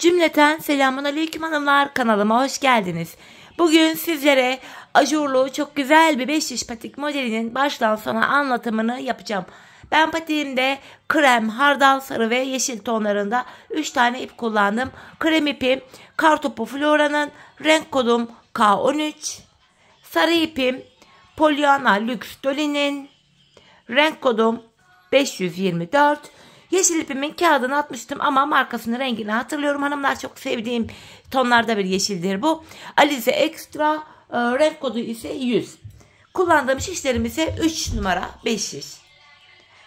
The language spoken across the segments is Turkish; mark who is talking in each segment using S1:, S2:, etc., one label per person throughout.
S1: Cümleten selamun aleyküm hanımlar kanalıma hoş geldiniz. Bugün sizlere ajurlu çok güzel bir 5 diş patik modelinin baştan sona anlatımını yapacağım. Ben patiğimde krem, hardal, sarı ve yeşil tonlarında 3 tane ip kullandım. Krem ipim kartopu floranın renk kodum K13. Sarı ipim Pollyanna Lux Dolin'in renk kodum 524. Yeşil ipimin kağıdını atmıştım ama markasının rengini hatırlıyorum hanımlar. Çok sevdiğim tonlarda bir yeşildir bu. Alize Extra e, renk kodu ise 100. Kullandığım şişlerim ise 3 numara 500.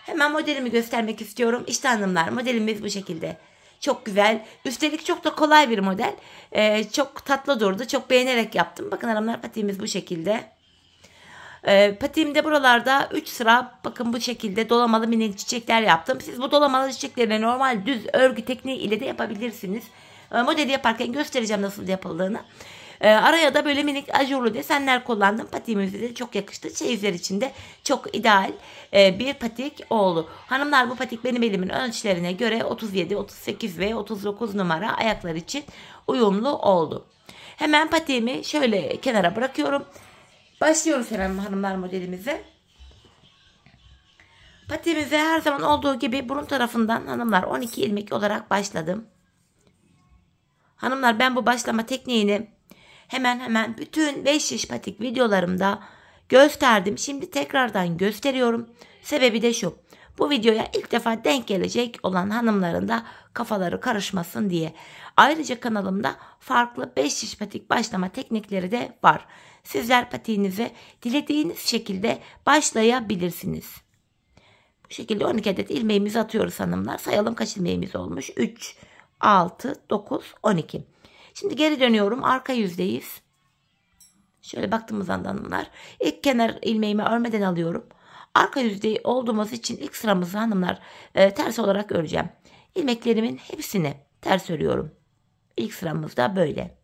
S1: Hemen modelimi göstermek istiyorum. İşte hanımlar modelimiz bu şekilde. Çok güzel. Üstelik çok da kolay bir model. Ee, çok tatlı durdu. Çok beğenerek yaptım. Bakın hanımlar patiğimiz bu şekilde. E, patiğimde buralarda 3 sıra bakın bu şekilde dolamalı minik çiçekler yaptım. Siz bu dolamalı çiçeklerini normal düz örgü tekniği ile de yapabilirsiniz. E, ee, modeli yaparken göstereceğim nasıl yapıldığını. E, araya da böyle minik ajurlu desenler kullandım. Patiğimize de çok yakıştı. Çeyizler için de çok ideal e, bir patik oldu. Hanımlar bu patik benim elimin ölçülerine göre 37, 38 ve 39 numara ayaklar için uyumlu oldu. Hemen patiğimi şöyle kenara bırakıyorum. Başlıyoruz hemen hanımlar modelimize. Patimize her zaman olduğu gibi burun tarafından hanımlar 12 ilmek olarak başladım. Hanımlar ben bu başlama tekniğini hemen hemen bütün 5 şiş patik videolarımda gösterdim. Şimdi tekrardan gösteriyorum. Sebebi de şu. Bu videoya ilk defa denk gelecek olan hanımların da kafaları karışmasın diye. Ayrıca kanalımda farklı 5 şiş patik başlama teknikleri de var sizler patiğinizi dilediğiniz şekilde başlayabilirsiniz. Bu şekilde 12 adet ilmeğimizi atıyoruz hanımlar. Sayalım kaç ilmeğimiz olmuş? 3, 6, 9, 12. Şimdi geri dönüyorum. Arka yüzdeyiz. Şöyle baktığımız anda hanımlar. İlk kenar ilmeğimi örmeden alıyorum. Arka yüzdeyi olduğumuz için ilk sıramızı hanımlar e, ters olarak öreceğim. İlmeklerimin hepsini ters örüyorum. İlk sıramızda böyle.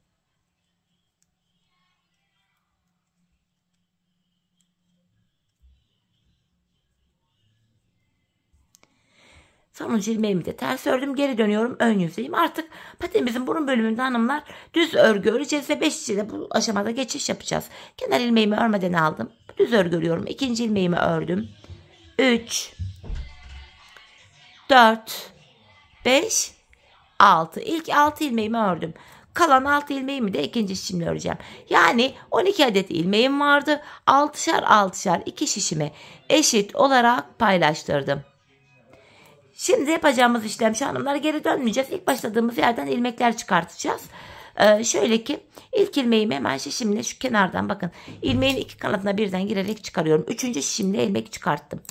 S1: Sonra ilmeğimi de ters ördüm. Geri dönüyorum ön yüzeyim. Artık patemizin burun bölümünde hanımlar düz örgü öreceğiz ve 5 ile bu aşamada geçiş yapacağız. Kenar ilmeğimi örmeden aldım. Düz örgü örüyorum. İkinci ilmeğimi ördüm. 3 4 5 6. İlk 6 ilmeğimi ördüm. Kalan 6 ilmeğimi de ikinci şişimle öreceğim. Yani 12 adet ilmeğim vardı. 6'şar 6'şar 2 şişimi eşit olarak paylaştırdım. Şimdi yapacağımız işlem şu hanımlar geri dönmeyeceğiz. İlk başladığımız yerden ilmekler çıkartacağız. Ee, şöyle ki ilk ilmeğimi hemen şişimle şu kenardan bakın. ilmeğin iki kanatına birden girerek çıkarıyorum. Üçüncü şişimle ilmek çıkarttım.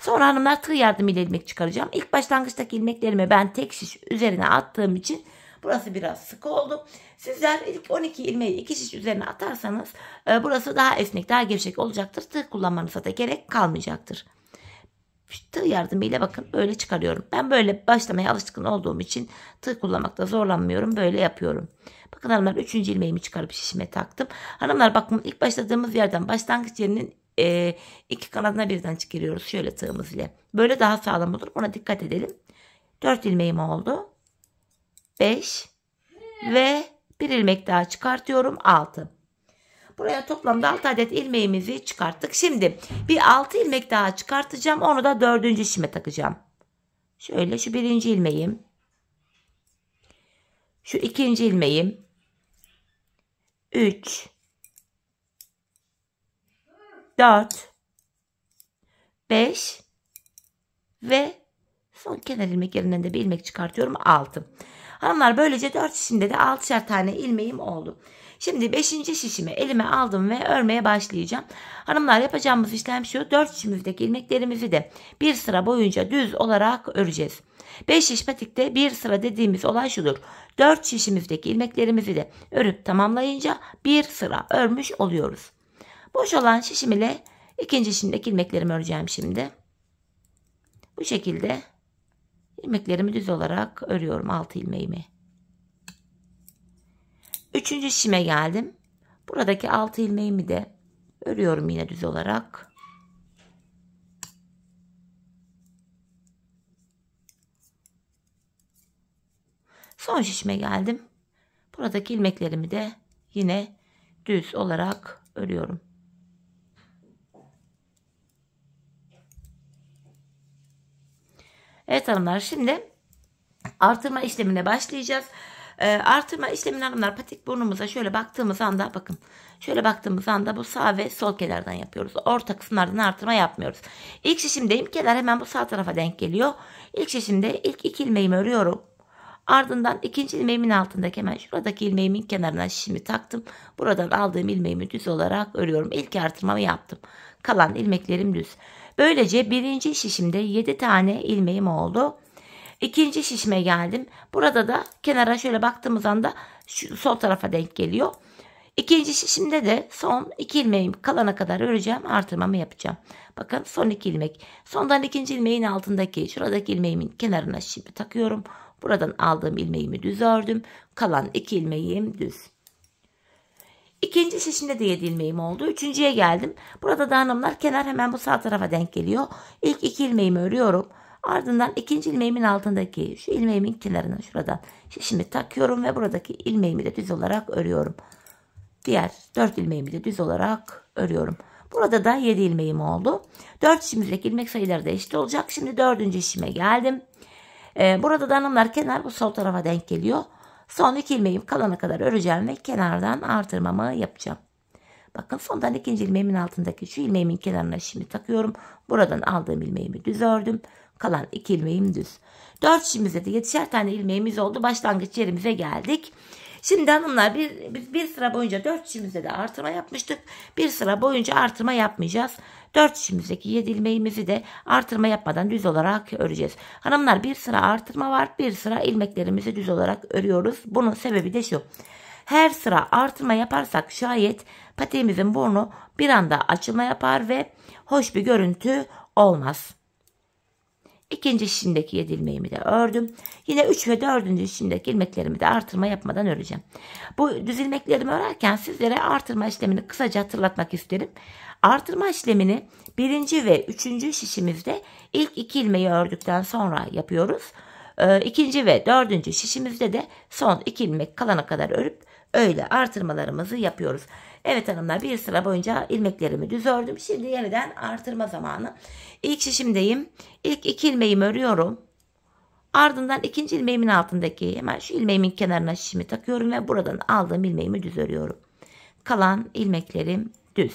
S1: Sonra hanımlar tığ yardımıyla ilmek çıkaracağım. İlk başlangıçtaki ilmeklerimi ben tek şiş üzerine attığım için burası biraz sık oldu. Sizler ilk 12 ilmeği 2 şiş üzerine atarsanız e, burası daha esnek daha gevşek olacaktır. Tığ kullanmanıza da gerek kalmayacaktır tığ yardımıyla bakın böyle çıkarıyorum. Ben böyle başlamaya alışkın olduğum için tığ kullanmakta zorlanmıyorum. Böyle yapıyorum. Bakın hanımlar 3. ilmeğimi çıkarıp şişime taktım. Hanımlar bakın ilk başladığımız yerden başlangıç yerinin e, iki kanadına birden çıkarıyoruz. Şöyle tığımız ile. Böyle daha sağlam olur. Buna dikkat edelim. 4 ilmeğim oldu. 5 ve bir ilmek daha çıkartıyorum. 6. Buraya toplamda 6 adet ilmeğimizi çıkarttık. Şimdi bir 6 ilmek daha çıkartacağım. Onu da 4. işime takacağım. Şöyle şu birinci ilmeğim. Şu ikinci ilmeğim. 3 4 5 ve son kenar ilmek yerinden de bir ilmek çıkartıyorum 6. Hanımlar böylece 4 içinde de 6'şer tane ilmeğim oldu. Şimdi 5. şişimi elime aldım ve örmeye başlayacağım. Hanımlar yapacağımız işlem şu. 4 şişimizdeki ilmeklerimizi de bir sıra boyunca düz olarak öreceğiz. 5 şiş patikte bir sıra dediğimiz olay şudur. 4 şişimizdeki ilmeklerimizi de örüp tamamlayınca bir sıra örmüş oluyoruz. Boş olan şişim ile ikinci şişimdeki ilmeklerimi öreceğim şimdi. Bu şekilde ilmeklerimi düz olarak örüyorum alt ilmeğimi. Üçüncü şişime geldim. Buradaki altı ilmeğimi de örüyorum yine düz olarak. Son şişime geldim. Buradaki ilmeklerimi de yine düz olarak örüyorum. Evet hanımlar şimdi artırma işlemine başlayacağız. E, artırma işlemini hanımlar patik burnumuza şöyle baktığımız anda bakın. Şöyle baktığımız anda bu sağ ve sol kelerden yapıyoruz. Orta kısımlardan artırma yapmıyoruz. İlk şişimdeyim. kenar hemen bu sağ tarafa denk geliyor. İlk şişimde ilk iki ilmeğimi örüyorum. Ardından ikinci ilmeğimin altındaki hemen şuradaki ilmeğimin kenarına şişimi taktım. Buradan aldığım ilmeğimi düz olarak örüyorum. İlk artırmamı yaptım. Kalan ilmeklerim düz. Böylece birinci şişimde 7 tane ilmeğim oldu. İkinci şişime geldim. Burada da kenara şöyle baktığımız anda şu sol tarafa denk geliyor. İkinci şişimde de son iki ilmeğim kalana kadar öreceğim artırmamı yapacağım. Bakın son iki ilmek. Sondan ikinci ilmeğin altındaki şuradaki ilmeğimin kenarına şimdi takıyorum. Buradan aldığım ilmeğimi düz ördüm. Kalan iki ilmeğim düz. İkinci şişimde de 7 ilmeğim oldu. Üçüncüye geldim. Burada da hanımlar kenar hemen bu sağ tarafa denk geliyor. İlk iki ilmeğimi örüyorum. Ardından ikinci ilmeğimin altındaki şu ilmeğimin kenarına şuradan şimdi takıyorum ve buradaki ilmeğimi de düz olarak örüyorum. Diğer 4 ilmeğimi de düz olarak örüyorum. Burada da 7 ilmeğim oldu. 4 şimdilik ilmek sayıları da eşit olacak. Şimdi 4. işime geldim. Ee, burada da hanımlar kenar bu sol tarafa denk geliyor. Son 2 ilmeğim kalana kadar öreceğim ve kenardan artırmamı yapacağım. Bakın sondan ikinci ilmeğimin altındaki şu ilmeğimin kenarına şimdi takıyorum. Buradan aldığım ilmeğimi düz ördüm. Kalan iki ilmeğim düz. Dört işimizde de yetişer tane ilmeğimiz oldu. Başlangıç yerimize geldik. Şimdi hanımlar bir, bir, bir sıra boyunca dört işimizde de artırma yapmıştık. Bir sıra boyunca artırma yapmayacağız. Dört işimizdeki yedi ilmeğimizi de artırma yapmadan düz olarak öreceğiz. Hanımlar bir sıra artırma var. Bir sıra ilmeklerimizi düz olarak örüyoruz. Bunun sebebi de şu. Her sıra artırma yaparsak şayet patiğimizin burnu bir anda açılma yapar ve hoş bir görüntü olmaz. İkinci şişimdeki yedi de ördüm. Yine üç ve dördüncü şişindeki ilmeklerimi de artırma yapmadan öreceğim. Bu düz ilmeklerimi örerken sizlere artırma işlemini kısaca hatırlatmak isterim. Artırma işlemini birinci ve üçüncü şişimizde ilk iki ilmeği ördükten sonra yapıyoruz. Ee, ve dördüncü şişimizde de son iki ilmek kalana kadar örüp öyle artırmalarımızı yapıyoruz. Evet hanımlar bir sıra boyunca ilmeklerimi düz ördüm. Şimdi yeniden artırma zamanı. İlk şişimdeyim. İlk iki ilmeğimi örüyorum. Ardından ikinci ilmeğimin altındaki hemen şu ilmeğimin kenarına şişimi takıyorum ve buradan aldığım ilmeğimi düz örüyorum. Kalan ilmeklerim düz.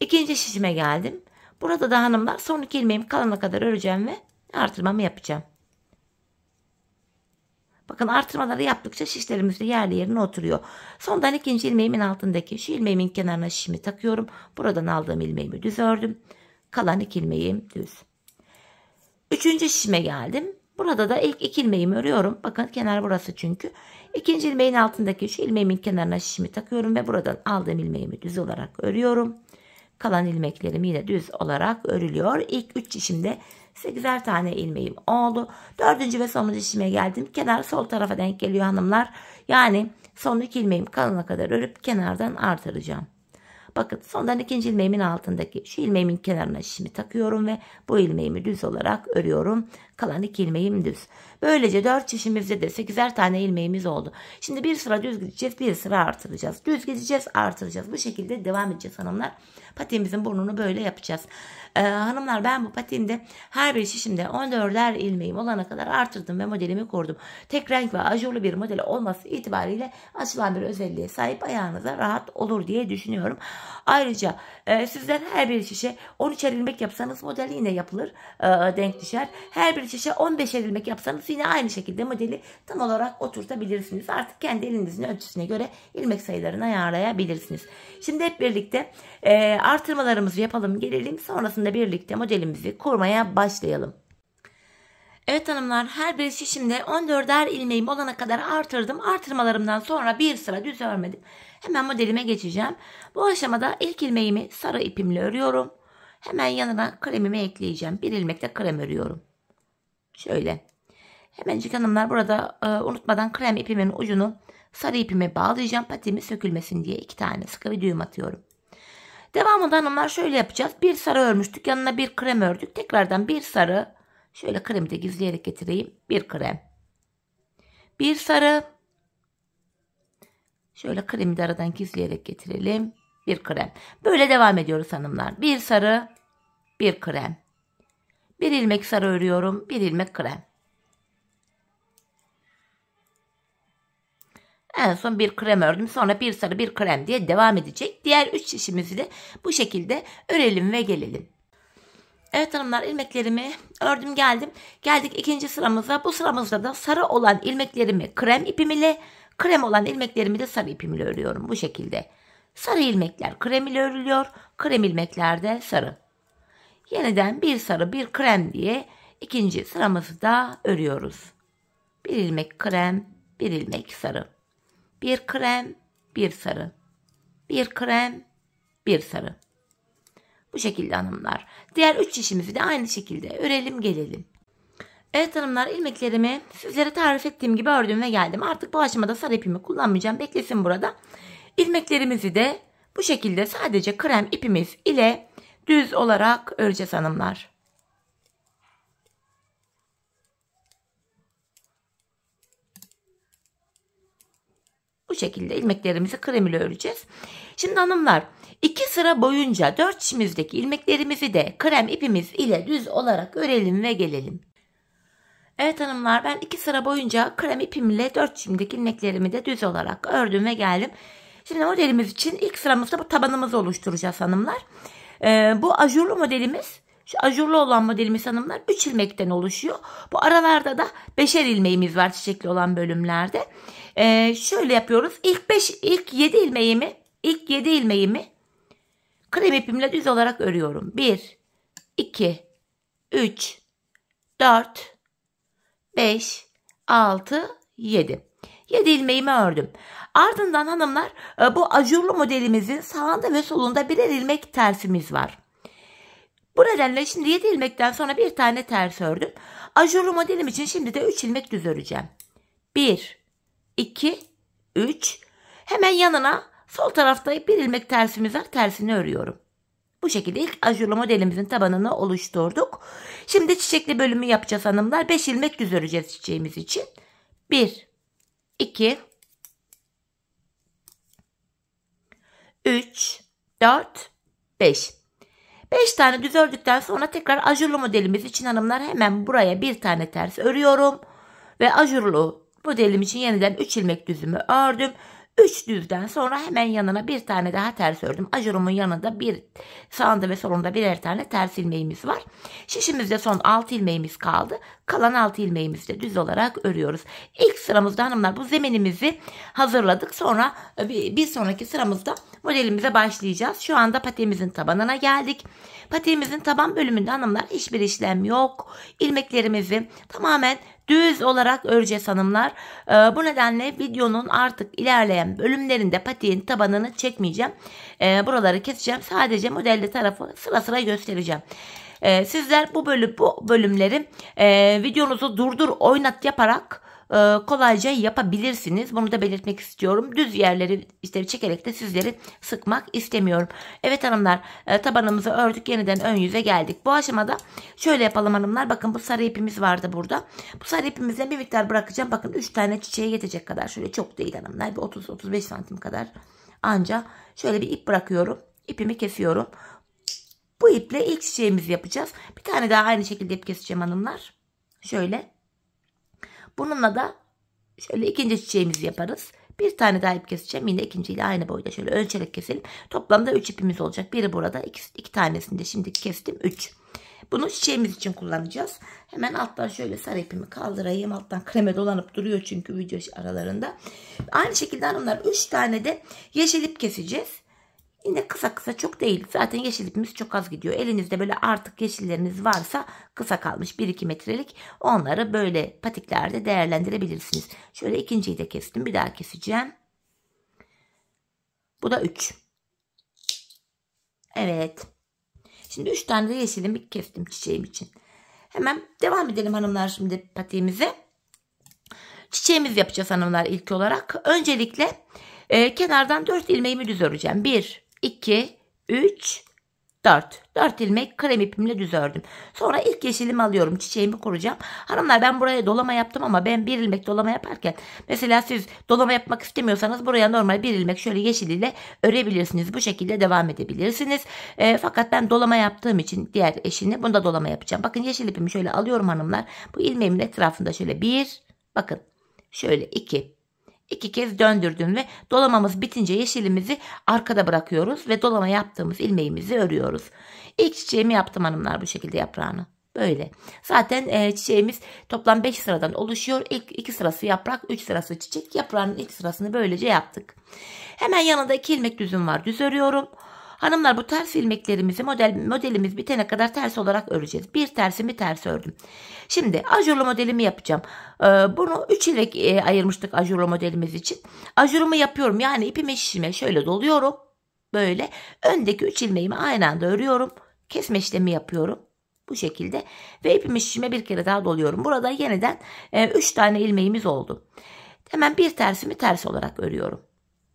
S1: İkinci şişime geldim. Burada da hanımlar son iki ilmeğimi kalana kadar öreceğim ve artırmamı yapacağım. Bakın artırmaları yaptıkça şişlerimiz de yerli yerine oturuyor. Sondan ikinci ilmeğimin altındaki şu ilmeğimin kenarına şişimi takıyorum. Buradan aldığım ilmeğimi düz ördüm. Kalan iki ilmeğim düz. Üçüncü şişime geldim. Burada da ilk iki ilmeğimi örüyorum. Bakın kenar burası çünkü. İkinci ilmeğin altındaki şu ilmeğimin kenarına şişimi takıyorum ve buradan aldığım ilmeğimi düz olarak örüyorum. Kalan ilmeklerim yine düz olarak örülüyor. İlk üç şişimde 8'er tane ilmeğim oldu. 4. ve sonuncu işime geldim. Kenar sol tarafa denk geliyor hanımlar. Yani son iki ilmeğim kalana kadar örüp kenardan artıracağım. Bakın sondan ikinci ilmeğimin altındaki şu ilmeğimin kenarına şişimi takıyorum ve bu ilmeğimi düz olarak örüyorum. Kalan iki ilmeğim düz. Böylece dört çişimizde de sekizer tane ilmeğimiz oldu. Şimdi bir sıra düz gideceğiz bir sıra artıracağız. Düz gideceğiz artıracağız. Bu şekilde devam edeceğiz hanımlar. Patiğimizin burnunu böyle yapacağız. Ee, hanımlar ben bu patiğimde her bir şişimde 14'er ilmeğim olana kadar artırdım ve modelimi kurdum. Tek renk ve ajurlu bir model olması itibariyle açılan bir özelliğe sahip ayağınıza rahat olur diye düşünüyorum. Ayrıca e, sizden her bir şişe 13'er ilmek yapsanız model yine yapılır. E, denk düşer. Her bir şişe 15 edilmek yapsanız yine aynı şekilde modeli tam olarak oturtabilirsiniz. Artık kendi elinizin ölçüsüne göre ilmek sayılarını ayarlayabilirsiniz. Şimdi hep birlikte e, artırmalarımızı yapalım gelelim. Sonrasında birlikte modelimizi kurmaya başlayalım. Evet hanımlar her bir şişimde 14'er ilmeğim olana kadar artırdım. Artırmalarımdan sonra bir sıra düz örmedim. Hemen modelime geçeceğim. Bu aşamada ilk ilmeğimi sarı ipimle örüyorum. Hemen yanına kremimi ekleyeceğim. Bir ilmekte krem örüyorum. Şöyle. Hemencik hanımlar burada e, unutmadan krem ipimin ucunu sarı ipime bağlayacağım. Patiğimi sökülmesin diye iki tane sıkı bir düğüm atıyorum. Devamında hanımlar şöyle yapacağız. Bir sarı örmüştük. Yanına bir krem ördük. Tekrardan bir sarı. Şöyle kremi de gizleyerek getireyim. Bir krem. Bir sarı. Şöyle kremi de aradan gizleyerek getirelim. Bir krem. Böyle devam ediyoruz hanımlar. Bir sarı. Bir krem. Bir ilmek sarı örüyorum. Bir ilmek krem. En son bir krem ördüm. Sonra bir sarı bir krem diye devam edecek. Diğer 3 şişimizi de bu şekilde örelim ve gelelim. Evet hanımlar ilmeklerimi ördüm geldim. Geldik ikinci sıramıza. Bu sıramızda da sarı olan ilmeklerimi krem ipim ile krem olan ilmeklerimi de sarı ipim ile örüyorum bu şekilde. Sarı ilmekler krem ile örülüyor. Krem ilmekler de sarı. Yeniden bir sarı bir krem diye ikinci sıramızı da örüyoruz. Bir ilmek krem, bir ilmek sarı. Bir krem, bir sarı. Bir krem, bir sarı. Bu şekilde hanımlar. Diğer üç şişimizi de aynı şekilde örelim gelelim. Evet hanımlar ilmeklerimi sizlere tarif ettiğim gibi ördüm ve geldim. Artık bu aşamada sarı ipimi kullanmayacağım. Beklesin burada. İlmeklerimizi de bu şekilde sadece krem ipimiz ile düz olarak öreceğiz hanımlar. Bu şekilde ilmeklerimizi krem ile öreceğiz. Şimdi hanımlar iki sıra boyunca dört şişimizdeki ilmeklerimizi de krem ipimiz ile düz olarak örelim ve gelelim. Evet hanımlar ben iki sıra boyunca krem ipimle dört şişimdeki ilmeklerimi de düz olarak ördüm ve geldim. Şimdi modelimiz için ilk sıramızda bu tabanımızı oluşturacağız hanımlar. E, bu ajurlu modelimiz şu ajurlu olan modelimiz hanımlar 3 ilmekten oluşuyor. Bu aralarda da 5'er ilmeğimiz var çiçekli olan bölümlerde. E, şöyle yapıyoruz. İlk 5 ilk 7 ilmeğimi ilk 7 ilmeğimi krem ipimle düz olarak örüyorum. 1 2 3 4 5 6 7 yedi ilmeğimi ördüm. Ardından hanımlar e, bu ajurlu modelimizin sağında ve solunda birer ilmek tersimiz var. Bu nedenle şimdi 7 ilmekten sonra bir tane ters ördüm. Ajurlu modelim için şimdi de 3 ilmek düz öreceğim. 1, 2, 3. Hemen yanına sol tarafta bir ilmek tersimiz var. Tersini örüyorum. Bu şekilde ilk ajurlu modelimizin tabanını oluşturduk. Şimdi çiçekli bölümü yapacağız hanımlar. 5 ilmek düz öreceğiz çiçeğimiz için. 1, 2 3 4 5 5 tane düz ördükten sonra tekrar ajurlu modelimiz için hanımlar hemen buraya bir tane ters örüyorum ve ajurlu modelim için yeniden 3 ilmek düzümü ördüm Üç düzden sonra hemen yanına bir tane daha ters ördüm. Ajurumun yanında bir sağında ve solunda birer tane ters ilmeğimiz var. Şişimizde son 6 ilmeğimiz kaldı. Kalan 6 ilmeğimizi de düz olarak örüyoruz. İlk sıramızda hanımlar bu zeminimizi hazırladık. Sonra bir sonraki sıramızda modelimize başlayacağız. Şu anda patemizin tabanına geldik. Patemizin taban bölümünde hanımlar hiçbir işlem yok. İlmeklerimizi tamamen düz olarak öreceğiz hanımlar. Ee, bu nedenle videonun artık ilerleyen bölümlerinde patiğin tabanını çekmeyeceğim. Ee, buraları keseceğim. Sadece modelde tarafı sıra sıra göstereceğim. Ee, sizler bu bölüm bu bölümleri e, videonuzu durdur oynat yaparak e, kolayca yapabilirsiniz. Bunu da belirtmek istiyorum. Düz yerleri işte çekerek de sizleri sıkmak istemiyorum. Evet hanımlar e, tabanımızı ördük. Yeniden ön yüze geldik. Bu aşamada şöyle yapalım hanımlar. Bakın bu sarı ipimiz vardı burada. Bu sarı ipimizden bir miktar bırakacağım. Bakın 3 tane çiçeğe yetecek kadar. Şöyle çok değil hanımlar. Bir 30-35 santim kadar. Anca şöyle bir ip bırakıyorum. İpimi kesiyorum. Bu iple ilk çiçeğimizi yapacağız. Bir tane daha aynı şekilde ip keseceğim hanımlar. Şöyle. Bununla da şöyle ikinci çiçeğimizi yaparız. Bir tane daha ip keseceğim. Yine ikinciyle aynı boyda şöyle ölçerek keselim. Toplamda 3 ipimiz olacak. Biri burada. Iki, iki tanesini de şimdi kestim. 3. Bunu çiçeğimiz için kullanacağız. Hemen alttan şöyle sarı ipimi kaldırayım. Alttan kreme dolanıp duruyor çünkü video aralarında. Aynı şekilde hanımlar 3 tane de yeşil ip keseceğiz. Yine kısa kısa çok değil. Zaten yeşil ipimiz çok az gidiyor. Elinizde böyle artık yeşilleriniz varsa kısa kalmış 1-2 metrelik onları böyle patiklerde değerlendirebilirsiniz. Şöyle ikinciyi de kestim. Bir daha keseceğim. Bu da 3. Evet. Şimdi 3 tane de yeşilimi kestim çiçeğim için. Hemen devam edelim hanımlar şimdi patiğimize. Çiçeğimiz yapacağız hanımlar ilk olarak. Öncelikle e, kenardan 4 ilmeğimi düz öreceğim. 1 2, 3, 4. 4 ilmek krem ipimle düz ördüm. Sonra ilk yeşilimi alıyorum. Çiçeğimi kuracağım. Hanımlar ben buraya dolama yaptım ama ben bir ilmek dolama yaparken mesela siz dolama yapmak istemiyorsanız buraya normal bir ilmek şöyle yeşil ile örebilirsiniz. Bu şekilde devam edebilirsiniz. E, fakat ben dolama yaptığım için diğer eşini bunu da dolama yapacağım. Bakın yeşil ipimi şöyle alıyorum hanımlar. Bu ilmeğimin etrafında şöyle bir bakın şöyle iki İki kez döndürdüm ve dolamamız bitince yeşilimizi arkada bırakıyoruz ve dolama yaptığımız ilmeğimizi örüyoruz. İlk çiçeğimi yaptım hanımlar bu şekilde yaprağını. Böyle. Zaten e, çiçeğimiz toplam 5 sıradan oluşuyor. İlk 2 sırası yaprak, 3 sırası çiçek. Yaprağın ilk sırasını böylece yaptık. Hemen yanında 2 ilmek düzüm var. Düz örüyorum. Hanımlar bu ters ilmeklerimizi model, modelimiz bitene kadar ters olarak öreceğiz. Bir tersimi ters ördüm. Şimdi ajurlu modelimi yapacağım. Ee, bunu 3 ilmek e, ayırmıştık ajurlu modelimiz için. Ajurumu yapıyorum. Yani ipime şişime şöyle doluyorum. Böyle öndeki 3 ilmeğimi aynı anda örüyorum. Kesme işlemi yapıyorum. Bu şekilde ve ipimi şişime bir kere daha doluyorum. Burada yeniden 3 e, tane ilmeğimiz oldu. Hemen bir tersimi ters olarak örüyorum.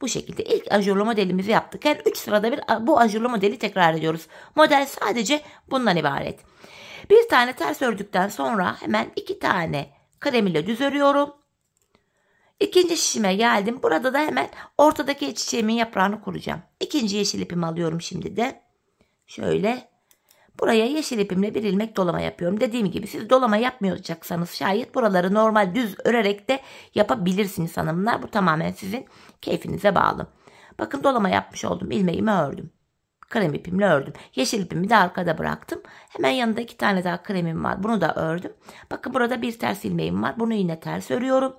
S1: Bu şekilde ilk ajurlu modelimizi yaptık. Her 3 sırada bir bu ajurlu modeli tekrar ediyoruz. Model sadece bundan ibaret. Bir tane ters ördükten sonra hemen iki tane kalem ile düz örüyorum. İkinci şişime geldim. Burada da hemen ortadaki çiçeğimin yaprağını kuracağım. İkinci yeşil ipimi alıyorum şimdi de. Şöyle Buraya yeşil ipimle bir ilmek dolama yapıyorum. Dediğim gibi siz dolama yapmayacaksanız şayet buraları normal düz örerek de yapabilirsiniz hanımlar. Bu tamamen sizin keyfinize bağlı. Bakın dolama yapmış oldum. İlmeğimi ördüm. Krem ipimle ördüm. Yeşil ipimi de arkada bıraktım. Hemen yanında iki tane daha kremim var. Bunu da ördüm. Bakın burada bir ters ilmeğim var. Bunu yine ters örüyorum.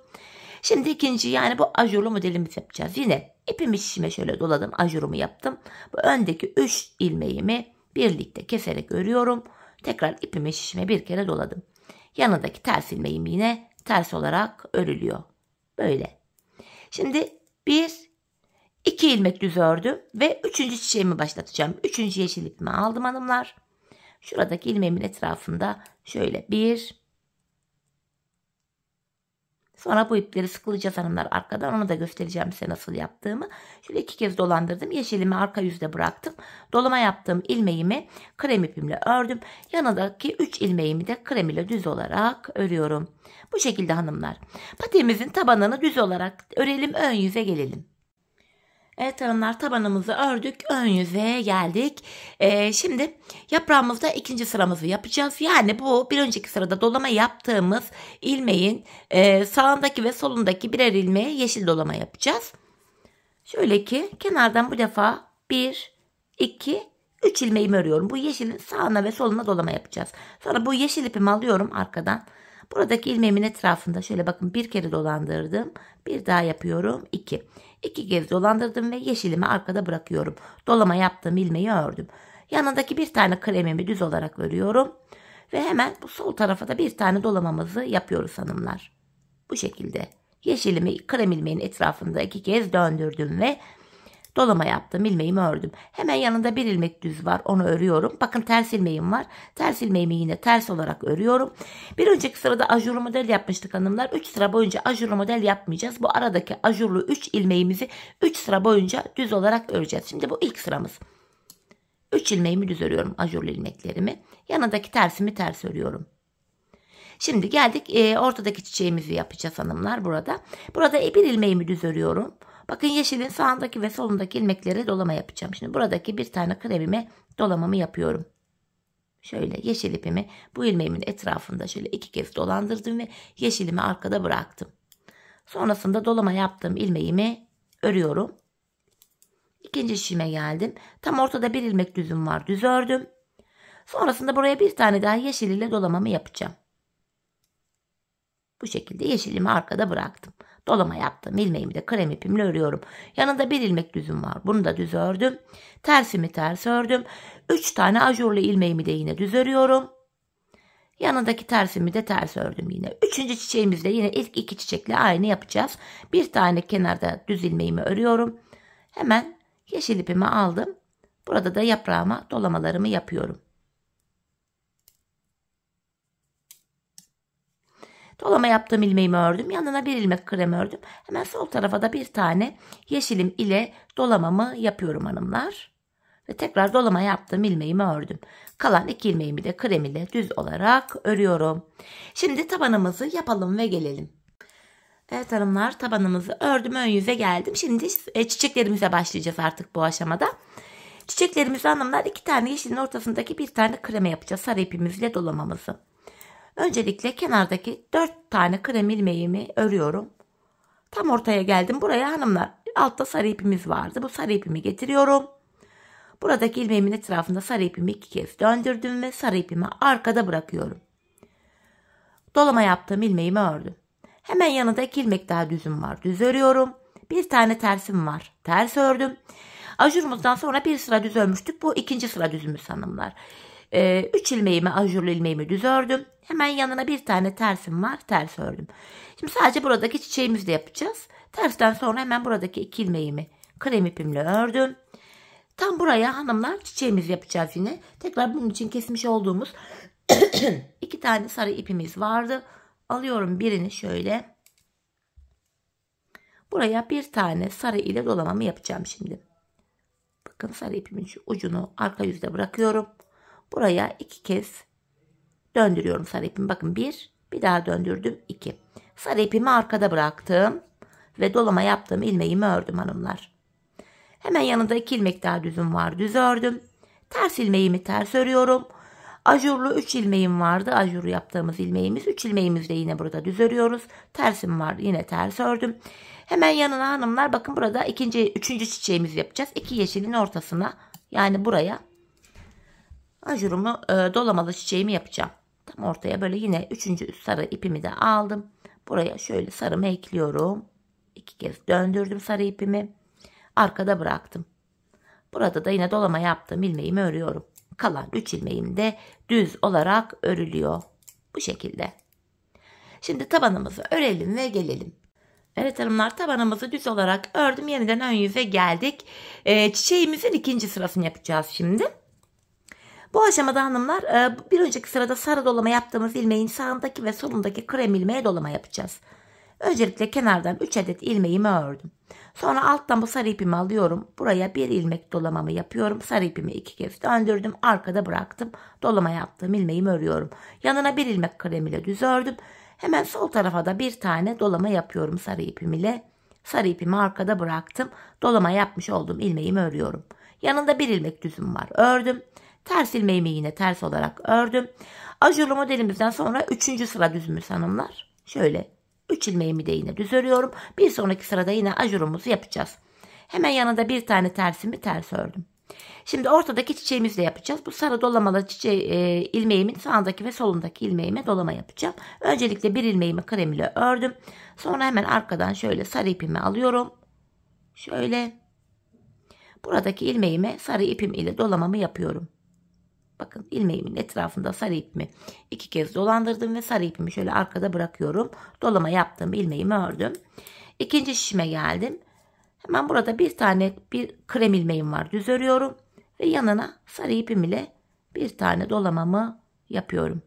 S1: Şimdi ikinci yani bu ajurlu modelimiz yapacağız. Yine ipimi şişime şöyle doladım. Ajurumu yaptım. Bu öndeki 3 ilmeğimi Birlikte keserek örüyorum. Tekrar ipime şişime bir kere doladım. Yanındaki ters ilmeğim yine ters olarak örülüyor. Böyle. Şimdi bir, iki ilmek düz ördüm ve üçüncü çiçeğimi başlatacağım. Üçüncü yeşil ipimi aldım hanımlar. Şuradaki ilmeğimin etrafında şöyle bir, Sonra bu ipleri sıkılacağız hanımlar arkadan. Onu da göstereceğim size nasıl yaptığımı. Şöyle iki kez dolandırdım. Yeşilimi arka yüzde bıraktım. Dolama yaptığım ilmeğimi krem ipimle ördüm. Yanındaki 3 ilmeğimi de krem ile düz olarak örüyorum. Bu şekilde hanımlar. Patemizin tabanını düz olarak örelim ön yüze gelelim. Evet hanımlar tabanımızı ördük. Ön yüze geldik. Ee, şimdi yaprağımızda ikinci sıramızı yapacağız. Yani bu bir önceki sırada dolama yaptığımız ilmeğin e, sağındaki ve solundaki birer ilmeği yeşil dolama yapacağız. Şöyle ki kenardan bu defa 1, 2, 3 ilmeğimi örüyorum. Bu yeşilin sağına ve soluna dolama yapacağız. Sonra bu yeşil ipimi alıyorum arkadan. Buradaki ilmeğimin etrafında şöyle bakın bir kere dolandırdım. Bir daha yapıyorum. 2. İki kez dolandırdım ve yeşilimi arkada bırakıyorum. Dolama yaptığım ilmeği ördüm. Yanındaki bir tane kremimi düz olarak örüyorum. Ve hemen bu sol tarafa da bir tane dolamamızı yapıyoruz hanımlar. Bu şekilde. Yeşilimi krem ilmeğin etrafında iki kez döndürdüm ve Dolama yaptım. ilmeğimi ördüm. Hemen yanında bir ilmek düz var. Onu örüyorum. Bakın ters ilmeğim var. Ters ilmeğimi yine ters olarak örüyorum. Bir önceki sırada ajurlu model yapmıştık hanımlar. 3 sıra boyunca ajurlu model yapmayacağız. Bu aradaki ajurlu 3 ilmeğimizi 3 sıra boyunca düz olarak öreceğiz. Şimdi bu ilk sıramız. 3 ilmeğimi düz örüyorum ajurlu ilmeklerimi. Yanındaki tersimi ters örüyorum. Şimdi geldik e, ortadaki çiçeğimizi yapacağız hanımlar burada. Burada e, bir ilmeğimi düz örüyorum. Bakın yeşilin sağındaki ve solundaki ilmekleri dolama yapacağım. Şimdi buradaki bir tane kremime dolamamı yapıyorum. Şöyle yeşil ipimi bu ilmeğimin etrafında şöyle iki kez dolandırdım ve yeşilimi arkada bıraktım. Sonrasında dolama yaptığım ilmeğimi örüyorum. İkinci şişime geldim. Tam ortada bir ilmek düzüm var. Düz ördüm. Sonrasında buraya bir tane daha yeşil ile dolamamı yapacağım. Bu şekilde yeşilimi arkada bıraktım. Dolama yaptım. İlmeğimi de krem ipimle örüyorum. Yanında bir ilmek düzüm var. Bunu da düz ördüm. Tersimi ters ördüm. 3 tane ajurlu ilmeğimi de yine düz örüyorum. Yanındaki tersimi de ters ördüm yine. Üçüncü çiçeğimizde yine ilk iki çiçekle aynı yapacağız. Bir tane kenarda düz ilmeğimi örüyorum. Hemen yeşil ipimi aldım. Burada da yaprağıma dolamalarımı yapıyorum. Dolama yaptığım ilmeğimi ördüm. Yanına bir ilmek krem ördüm. Hemen sol tarafa da bir tane yeşilim ile dolamamı yapıyorum hanımlar. Ve tekrar dolama yaptığım ilmeğimi ördüm. Kalan iki ilmeğimi de krem ile düz olarak örüyorum. Şimdi tabanımızı yapalım ve gelelim. Evet hanımlar tabanımızı ördüm ön yüze geldim. Şimdi e, çiçeklerimize başlayacağız artık bu aşamada. Çiçeklerimizi hanımlar iki tane yeşilin ortasındaki bir tane kreme yapacağız. Sarı ipimizle dolamamızı. Öncelikle kenardaki 4 tane krem ilmeğimi örüyorum. Tam ortaya geldim. Buraya hanımlar altta sarı ipimiz vardı. Bu sarı ipimi getiriyorum. Buradaki ilmeğimin etrafında sarı ipimi iki kez döndürdüm ve sarı ipimi arkada bırakıyorum. Dolama yaptığım ilmeğimi ördüm. Hemen yanında iki ilmek daha düzüm var. Düz örüyorum. Bir tane tersim var. Ters ördüm. Ajurumuzdan sonra bir sıra düz örmüştük. Bu ikinci sıra düzümüz hanımlar. Ee, üç ilmeğimi ajurlu ilmeğimi düz ördüm. Hemen yanına bir tane tersim var. Ters ördüm. Şimdi sadece buradaki çiçeğimizi de yapacağız. Tersten sonra hemen buradaki iki ilmeğimi krem ipimle ördüm. Tam buraya hanımlar çiçeğimizi yapacağız yine. Tekrar bunun için kesmiş olduğumuz iki tane sarı ipimiz vardı. Alıyorum birini şöyle. Buraya bir tane sarı ile dolamamı yapacağım şimdi. Bakın sarı ipimin şu ucunu arka yüzde bırakıyorum. Buraya iki kez Döndürüyorum sarı ipimi. Bakın bir, bir daha döndürdüm iki. Sarı ipimi arkada bıraktım ve dolama yaptığım ilmeğimi ördüm hanımlar. Hemen yanında iki ilmek daha düzüm var. Düz ördüm. Ters ilmeğimi ters örüyorum. Ajurlu 3 ilmeğim vardı. Ajuru yaptığımız ilmeğimiz. 3 ilmeğimizle yine burada düz örüyoruz. Tersim var. Yine ters ördüm. Hemen yanına hanımlar bakın burada ikinci, üçüncü çiçeğimizi yapacağız. İki yeşilin ortasına yani buraya ajurumu e, dolamalı çiçeğimi yapacağım. Bakın ortaya böyle yine üçüncü sarı ipimi de aldım. Buraya şöyle sarımı ekliyorum. İki kez döndürdüm sarı ipimi. Arkada bıraktım. Burada da yine dolama yaptım ilmeğimi örüyorum. Kalan 3 ilmeğim de düz olarak örülüyor. Bu şekilde. Şimdi tabanımızı örelim ve gelelim. Evet hanımlar tabanımızı düz olarak ördüm. Yeniden ön yüze geldik. Ee, çiçeğimizin ikinci sırasını yapacağız şimdi. Bu aşamada hanımlar e, bir önceki sırada sarı dolama yaptığımız ilmeğin sağındaki ve solundaki krem ilmeğe dolama yapacağız. Öncelikle kenardan 3 adet ilmeğimi ördüm. Sonra alttan bu sarı ipimi alıyorum. Buraya bir ilmek dolamamı yapıyorum. Sarı ipimi iki kez döndürdüm. Arkada bıraktım. Dolama yaptığım ilmeğimi örüyorum. Yanına bir ilmek krem ile düz ördüm. Hemen sol tarafa da bir tane dolama yapıyorum sarı ipim ile. Sarı ipimi arkada bıraktım. Dolama yapmış olduğum ilmeğimi örüyorum. Yanında bir ilmek düzüm var. Ördüm. Ters ilmeğimi yine ters olarak ördüm. Ajurlu modelimizden sonra 3. sıra düzümüz hanımlar. Şöyle 3 ilmeğimi de yine düz örüyorum. Bir sonraki sırada yine ajurumuzu yapacağız. Hemen yanında bir tane tersimi ters ördüm. Şimdi ortadaki çiçeğimizle yapacağız. Bu sarı dolamalı çiçeği e, ilmeğimin sağındaki ve solundaki ilmeğime dolama yapacağım. Öncelikle bir ilmeğimi krem ile ördüm. Sonra hemen arkadan şöyle sarı ipimi alıyorum. Şöyle buradaki ilmeğime sarı ipim ile dolamamı yapıyorum. Bakın ilmeğimin etrafında sarı ipimi iki kez dolandırdım ve sarı ipimi şöyle arkada bırakıyorum. Dolama yaptığım ilmeğimi ördüm. İkinci şişime geldim. Hemen burada bir tane bir krem ilmeğim var. Düz örüyorum ve yanına sarı ipim ile bir tane dolamamı yapıyorum.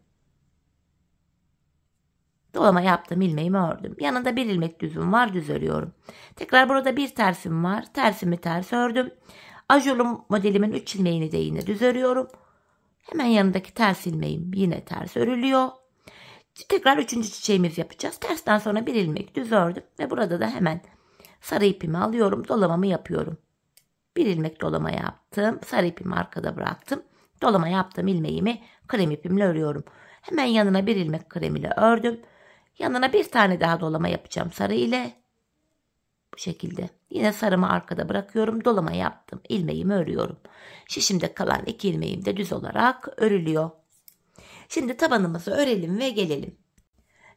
S1: Dolama yaptım ilmeğimi ördüm. Yanında bir ilmek düzüm var düz örüyorum. Tekrar burada bir tersim var. Tersimi ters ördüm. Ajurlu modelimin 3 ilmeğini de yine düz örüyorum. Hemen yanındaki ters ilmeğim yine ters örülüyor. Tekrar üçüncü çiçeğimiz yapacağız. Tersten sonra bir ilmek düz ördüm ve burada da hemen sarı ipimi alıyorum. Dolamamı yapıyorum. Bir ilmek dolama yaptım. Sarı ipimi arkada bıraktım. Dolama yaptığım ilmeğimi krem ipimle örüyorum. Hemen yanına bir ilmek krem ile ördüm. Yanına bir tane daha dolama yapacağım sarı ile bu şekilde. Yine sarımı arkada bırakıyorum. Dolama yaptım. İlmeğimi örüyorum. Şişimde kalan iki ilmeğim de düz olarak örülüyor. Şimdi tabanımızı örelim ve gelelim.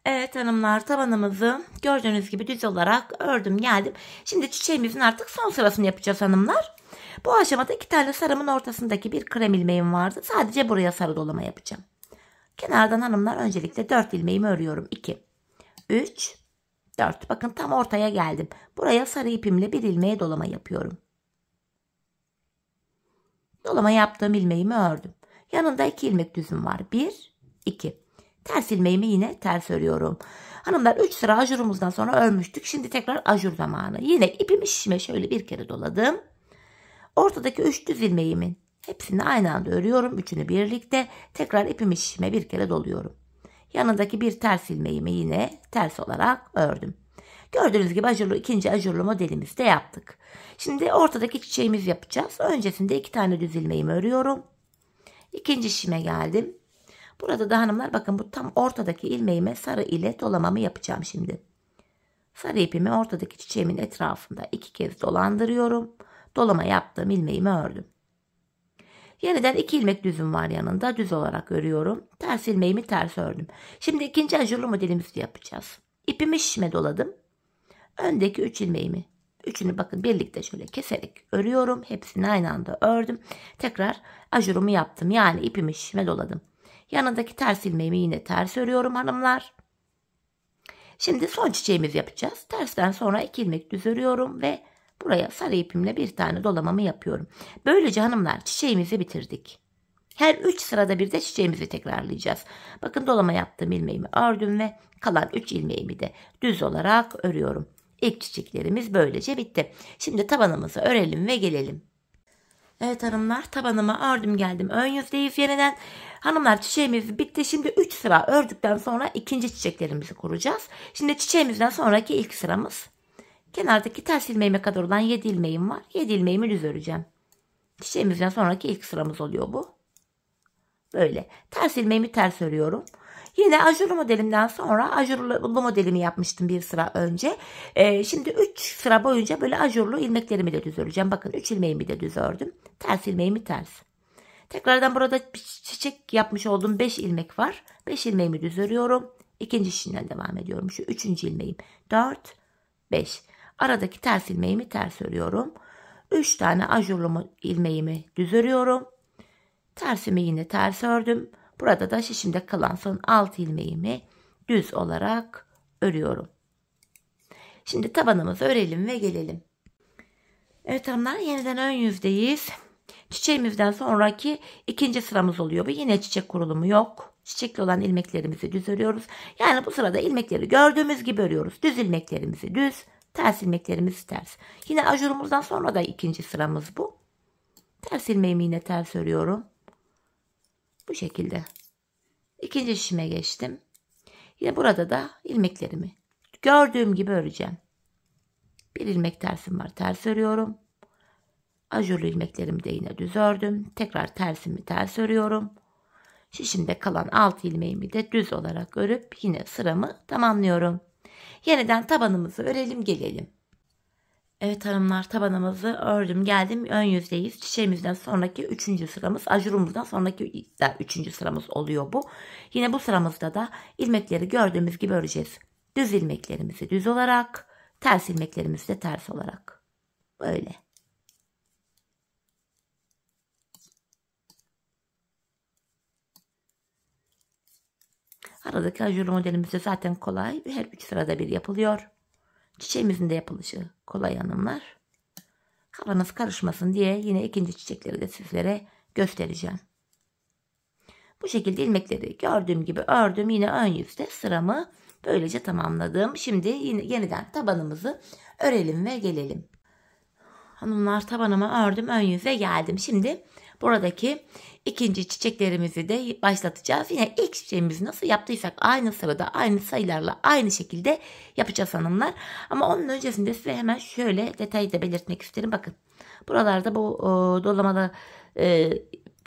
S1: Evet hanımlar tabanımızı gördüğünüz gibi düz olarak ördüm geldim. Şimdi çiçeğimizin artık son sırasını yapacağız hanımlar. Bu aşamada iki tane sarımın ortasındaki bir krem ilmeğim vardı. Sadece buraya sarı dolama yapacağım. Kenardan hanımlar öncelikle 4 ilmeğimi örüyorum. 2, 3, 4. Bakın tam ortaya geldim. Buraya sarı ipimle bir ilmeğe dolama yapıyorum. Dolama yaptığım ilmeğimi ördüm. Yanında 2 ilmek düzüm var. 1, 2. Ters ilmeğimi yine ters örüyorum. Hanımlar 3 sıra ajurumuzdan sonra örmüştük. Şimdi tekrar ajur zamanı. Yine ipimi şişime şöyle bir kere doladım. Ortadaki 3 düz ilmeğimin hepsini aynı anda örüyorum. Üçünü birlikte tekrar ipimi şişime bir kere doluyorum. Yanındaki bir ters ilmeğimi yine ters olarak ördüm. Gördüğünüz gibi ajurlu, ikinci ajurlu modelimizi de yaptık. Şimdi ortadaki çiçeğimiz yapacağız. Öncesinde iki tane düz ilmeğimi örüyorum. İkinci şişime geldim. Burada da hanımlar bakın bu tam ortadaki ilmeğime sarı ile dolamamı yapacağım şimdi. Sarı ipimi ortadaki çiçeğimin etrafında iki kez dolandırıyorum. Dolama yaptığım ilmeğimi ördüm. Yeniden iki ilmek düzüm var yanında. Düz olarak örüyorum. Ters ilmeğimi ters ördüm. Şimdi ikinci ajurlu modelimizi yapacağız. İpimi şişme doladım. Öndeki üç ilmeğimi. Üçünü bakın birlikte şöyle keserek örüyorum. Hepsini aynı anda ördüm. Tekrar ajurumu yaptım. Yani ipimi şişme doladım. Yanındaki ters ilmeğimi yine ters örüyorum hanımlar. Şimdi son çiçeğimizi yapacağız. Tersten sonra iki ilmek düz örüyorum ve Buraya sarı ipimle bir tane dolamamı yapıyorum. Böylece hanımlar çiçeğimizi bitirdik. Her 3 sırada bir de çiçeğimizi tekrarlayacağız. Bakın dolama yaptığım ilmeğimi ördüm ve kalan 3 ilmeğimi de düz olarak örüyorum. İlk çiçeklerimiz böylece bitti. Şimdi tabanımızı örelim ve gelelim. Evet hanımlar tabanımı ördüm geldim. Ön yüzdeyiz yeniden. Hanımlar çiçeğimiz bitti. Şimdi 3 sıra ördükten sonra ikinci çiçeklerimizi kuracağız. Şimdi çiçeğimizden sonraki ilk sıramız Kenardaki ters ilmeğime kadar olan 7 ilmeğim var. 7 ilmeğimi düz öreceğim. Çiçeğimizden sonraki ilk sıramız oluyor bu. Böyle. Ters ilmeğimi ters örüyorum. Yine ajurlu modelimden sonra ajurlu modelimi yapmıştım bir sıra önce. Ee, şimdi 3 sıra boyunca böyle ajurlu ilmeklerimi de düz öreceğim. Bakın 3 ilmeğimi de düz ördüm. Ters ilmeğimi ters. Tekrardan burada çiçek yapmış olduğum 5 ilmek var. 5 ilmeğimi düz örüyorum. İkinci şişinden devam ediyorum. Şu üçüncü ilmeğim. 4, 5. Aradaki ters ilmeğimi ters örüyorum. 3 tane ajurlu ilmeğimi düz örüyorum. Tersimi yine ters ördüm. Burada da şişimde kalan son alt ilmeğimi düz olarak örüyorum. Şimdi tabanımızı örelim ve gelelim. Evet hanımlar yeniden ön yüzdeyiz. Çiçeğimizden sonraki ikinci sıramız oluyor. Bu yine çiçek kurulumu yok. Çiçekli olan ilmeklerimizi düz örüyoruz. Yani bu sırada ilmekleri gördüğümüz gibi örüyoruz. Düz ilmeklerimizi düz, Ters ilmeklerimiz ters. Yine ajurumuzdan sonra da ikinci sıramız bu. Ters ilmeğimi yine ters örüyorum. Bu şekilde. İkinci şişime geçtim. Yine burada da ilmeklerimi gördüğüm gibi öreceğim. Bir ilmek tersim var. Ters örüyorum. Ajurlu ilmeklerimi de yine düz ördüm. Tekrar tersimi ters örüyorum. Şişimde kalan alt ilmeğimi de düz olarak örüp yine sıramı tamamlıyorum yeniden tabanımızı örelim gelelim. Evet hanımlar tabanımızı ördüm geldim ön yüzdeyiz. Çiçeğimizden sonraki üçüncü sıramız ajurumuzdan sonraki üçüncü sıramız oluyor bu. Yine bu sıramızda da ilmekleri gördüğümüz gibi öreceğiz. Düz ilmeklerimizi düz olarak ters ilmeklerimizi de ters olarak. Böyle. Aradaki ajurlu modelimizde zaten kolay. Her üç sırada bir yapılıyor. Çiçeğimizin de yapılışı kolay hanımlar. Kafanız karışmasın diye yine ikinci çiçekleri de sizlere göstereceğim. Bu şekilde ilmekleri gördüğüm gibi ördüm. Yine ön yüzde sıramı böylece tamamladım. Şimdi yine yeniden tabanımızı örelim ve gelelim. Hanımlar tabanımı ördüm. Ön yüze geldim. Şimdi buradaki ikinci çiçeklerimizi de başlatacağız. Yine ilk çiçeğimizi nasıl yaptıysak aynı sırada aynı sayılarla aynı şekilde yapacağız hanımlar. Ama onun öncesinde size hemen şöyle detayı da belirtmek isterim. Bakın buralarda bu e, dolamalı e,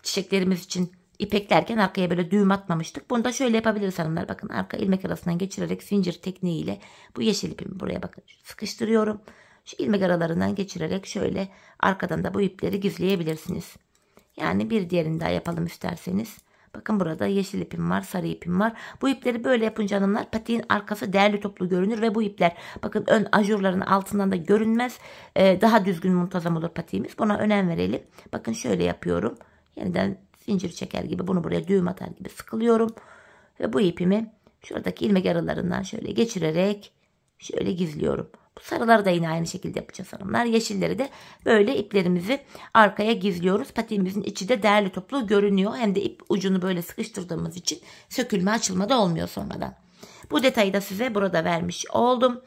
S1: çiçeklerimiz için ipeklerken arkaya böyle düğüm atmamıştık. Bunu da şöyle yapabiliriz hanımlar. Bakın arka ilmek arasından geçirerek zincir tekniğiyle bu yeşil ipimi buraya bakın sıkıştırıyorum. Şu ilmek aralarından geçirerek şöyle arkadan da bu ipleri gizleyebilirsiniz. Yani bir diğerini daha yapalım isterseniz. Bakın burada yeşil ipim var, sarı ipim var. Bu ipleri böyle yapınca hanımlar patiğin arkası değerli toplu görünür ve bu ipler bakın ön ajurların altından da görünmez. Ee, daha düzgün muntazam olur patiğimiz. Buna önem verelim. Bakın şöyle yapıyorum. Yeniden zincir çeker gibi bunu buraya düğüm atar gibi sıkılıyorum. Ve bu ipimi şuradaki ilmek aralarından şöyle geçirerek şöyle gizliyorum. Sarıları da yine aynı şekilde yapacağız hanımlar. Yeşilleri de böyle iplerimizi arkaya gizliyoruz. Patiğimizin içi de değerli toplu görünüyor. Hem de ip ucunu böyle sıkıştırdığımız için sökülme açılma da olmuyor sonradan. Bu detayı da size burada vermiş oldum.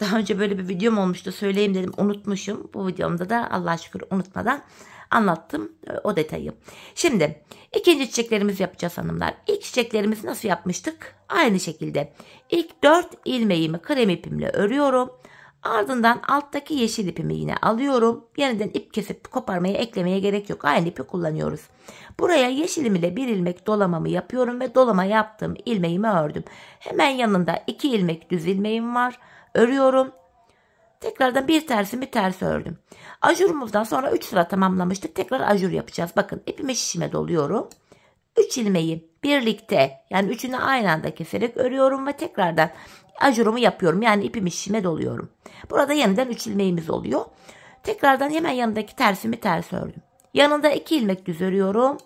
S1: Daha önce böyle bir videom olmuştu söyleyeyim dedim unutmuşum. Bu videomda da Allah'a şükür unutmadan anlattım e, o detayı. Şimdi ikinci çiçeklerimizi yapacağız hanımlar. İlk çiçeklerimizi nasıl yapmıştık? Aynı şekilde ilk 4 ilmeğimi krem ipimle örüyorum. Ardından alttaki yeşil ipimi yine alıyorum. Yeniden ip kesip koparmaya eklemeye gerek yok. Aynı ipi kullanıyoruz. Buraya yeşilim ile bir ilmek dolamamı yapıyorum ve dolama yaptığım ilmeğimi ördüm. Hemen yanında iki ilmek düz ilmeğim var. Örüyorum. Tekrardan bir tersimi ters ördüm. Ajurumuzdan sonra 3 sıra tamamlamıştık. Tekrar ajur yapacağız. Bakın ipimi şişime doluyorum. 3 ilmeği birlikte yani üçünü aynı anda keserek örüyorum ve tekrardan ajurumu yapıyorum. Yani ipimi şişime doluyorum. Burada yeniden 3 ilmeğimiz oluyor. Tekrardan hemen yanındaki tersimi ters ördüm. Yanında 2 ilmek düz örüyorum.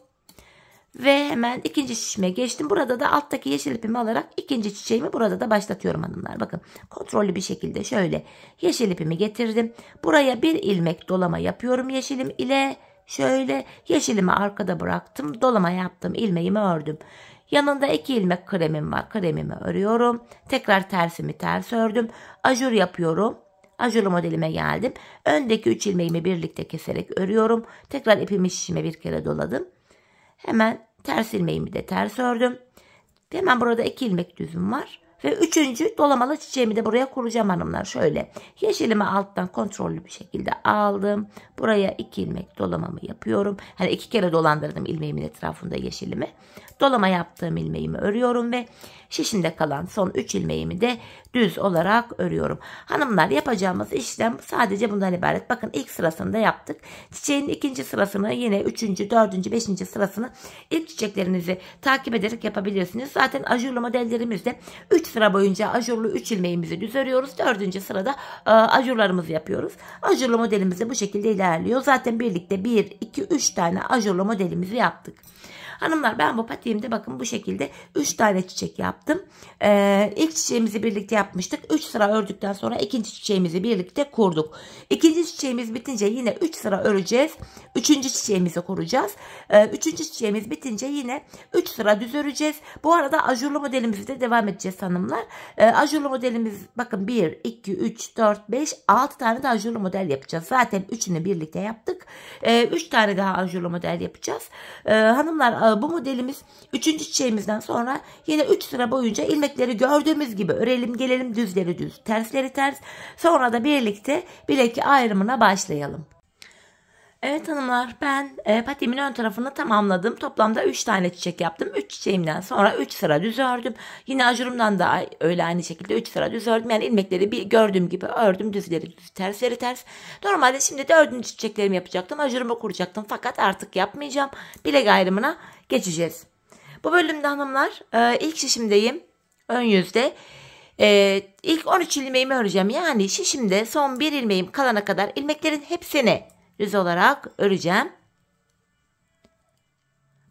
S1: Ve hemen ikinci şişime geçtim. Burada da alttaki yeşil ipimi alarak ikinci çiçeğimi burada da başlatıyorum hanımlar. Bakın kontrollü bir şekilde şöyle yeşil ipimi getirdim. Buraya bir ilmek dolama yapıyorum yeşilim ile. Şöyle yeşilimi arkada bıraktım. Dolama yaptım. ilmeğimi ördüm. Yanında iki ilmek kremim var. Kremimi örüyorum. Tekrar tersimi ters ördüm. Ajur yapıyorum. Ajur modelime geldim. Öndeki üç ilmeğimi birlikte keserek örüyorum. Tekrar ipimi şişime bir kere doladım. Hemen ters ilmeğimi de ters ördüm. Hemen burada iki ilmek düzüm var. Ve üçüncü dolamalı çiçeğimi de buraya kuracağım hanımlar. Şöyle yeşilimi alttan kontrollü bir şekilde aldım. Buraya iki ilmek dolamamı yapıyorum. Hani iki kere dolandırdım ilmeğimin etrafında yeşilimi dolama yaptığım ilmeğimi örüyorum ve şişimde kalan son 3 ilmeğimi de düz olarak örüyorum. Hanımlar yapacağımız işlem sadece bundan ibaret. Bakın ilk sırasını da yaptık. Çiçeğin ikinci sırasını yine üçüncü, dördüncü, beşinci sırasını ilk çiçeklerinizi takip ederek yapabilirsiniz. Zaten ajurlu modellerimizde 3 sıra boyunca ajurlu 3 ilmeğimizi düz örüyoruz. Dördüncü sırada e, ajurlarımızı yapıyoruz. Ajurlu modelimiz de bu şekilde ilerliyor. Zaten birlikte 1, 2, 3 tane ajurlu modelimizi yaptık. Hanımlar ben bu patiğimde bakın bu şekilde 3 tane çiçek yaptım. Ee, ilk çiçeğimizi birlikte yapmıştık. 3 sıra ördükten sonra ikinci çiçeğimizi birlikte kurduk. İkinci çiçeğimiz bitince yine 3 sıra öreceğiz. Üçüncü çiçeğimizi kuracağız. Ee, üçüncü çiçeğimiz bitince yine 3 sıra düz öreceğiz. Bu arada ajurlu modelimizde devam edeceğiz hanımlar. Ee, ajurlu modelimiz bakın 1, 2, 3, 4, 5, 6 tane de ajurlu model yapacağız. Zaten 3'ünü birlikte yaptık. 3 ee, tane daha ajurlu model yapacağız. Ee, hanımlar ee, bu modelimiz 3. çiçeğimizden sonra yine 3 sıra boyunca ilmekleri gördüğümüz gibi örelim gelelim düzleri düz tersleri ters sonra da birlikte bileki ayrımına başlayalım. Evet hanımlar ben e, patimin ön tarafını tamamladım. Toplamda 3 tane çiçek yaptım. 3 çiçeğimden sonra 3 sıra düz ördüm. Yine ajurumdan da öyle aynı şekilde 3 sıra düz ördüm. Yani ilmekleri bir gördüğüm gibi ördüm. Düzleri düz, tersleri ters. Normalde şimdi 4. çiçeklerimi yapacaktım. Ajurumu kuracaktım. Fakat artık yapmayacağım. Bilek ayrımına geçeceğiz. Bu bölümde hanımlar e, ilk şişimdeyim. Ön yüzde. E, ilk 13 ilmeğimi öreceğim. Yani şişimde son 1 ilmeğim kalana kadar ilmeklerin hepsini düz olarak öreceğim.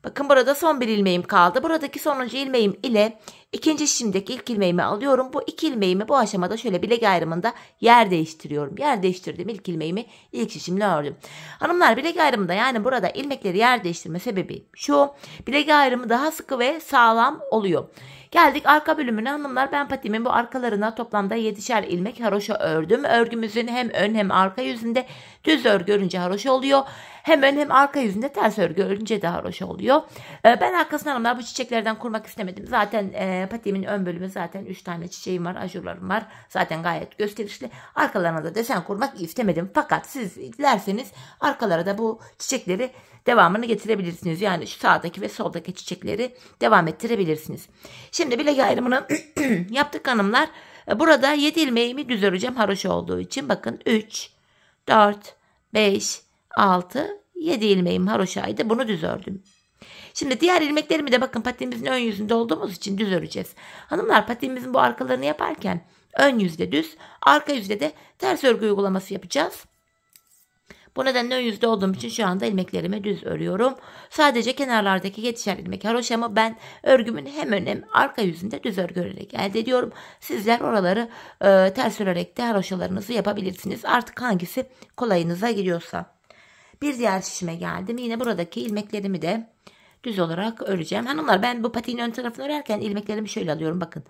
S1: Bakın burada son bir ilmeğim kaldı. Buradaki sonuncu ilmeğim ile ikinci şişimdeki ilk ilmeğimi alıyorum. Bu iki ilmeğimi bu aşamada şöyle bilek ayrımında yer değiştiriyorum. Yer değiştirdim ilk ilmeğimi ilk şişimle ördüm. Hanımlar bilek ayrımında yani burada ilmekleri yer değiştirme sebebi şu. Bilek ayrımı daha sıkı ve sağlam oluyor. Geldik arka bölümüne hanımlar. Ben patimin bu arkalarına toplamda 7'şer ilmek haroşa ördüm. Örgümüzün hem ön hem arka yüzünde düz örgü görünce haroşa oluyor. Hem ön hem arka yüzünde ters örgü görünce de haroşa oluyor. Ee, ben arkasına hanımlar bu çiçeklerden kurmak istemedim. Zaten patimin e, ön bölümü zaten 3 tane çiçeğim var. Ajurlarım var. Zaten gayet gösterişli. Arkalarına da desen kurmak istemedim. Fakat siz dilerseniz arkalara da bu çiçekleri devamını getirebilirsiniz. Yani şu sağdaki ve soldaki çiçekleri devam ettirebilirsiniz. Şimdi bilek ayrımını yaptık hanımlar. E, burada 7 ilmeğimi düz öreceğim haroşa olduğu için. Bakın 3, 4, 5, 6, 7 ilmeğim haroşaydı. Bunu düz ördüm. Şimdi diğer ilmeklerimi de bakın patiğimizin ön yüzünde olduğumuz için düz öreceğiz. Hanımlar patiğimizin bu arkalarını yaparken ön yüzde düz, arka yüzde de ters örgü uygulaması yapacağız. Bu nedenle ön yüzde olduğum için şu anda ilmeklerimi düz örüyorum. Sadece kenarlardaki yetişen ilmek haroşamı ben örgümün hem ön hem arka yüzünde düz örgü örerek elde ediyorum. Sizler oraları e, ters örerek de haroşalarınızı yapabilirsiniz. Artık hangisi kolayınıza giriyorsa. Bir diğer şişime geldim. Yine buradaki ilmeklerimi de düz olarak öreceğim. Hanımlar ben bu patiğin ön tarafını örerken ilmeklerimi şöyle alıyorum bakın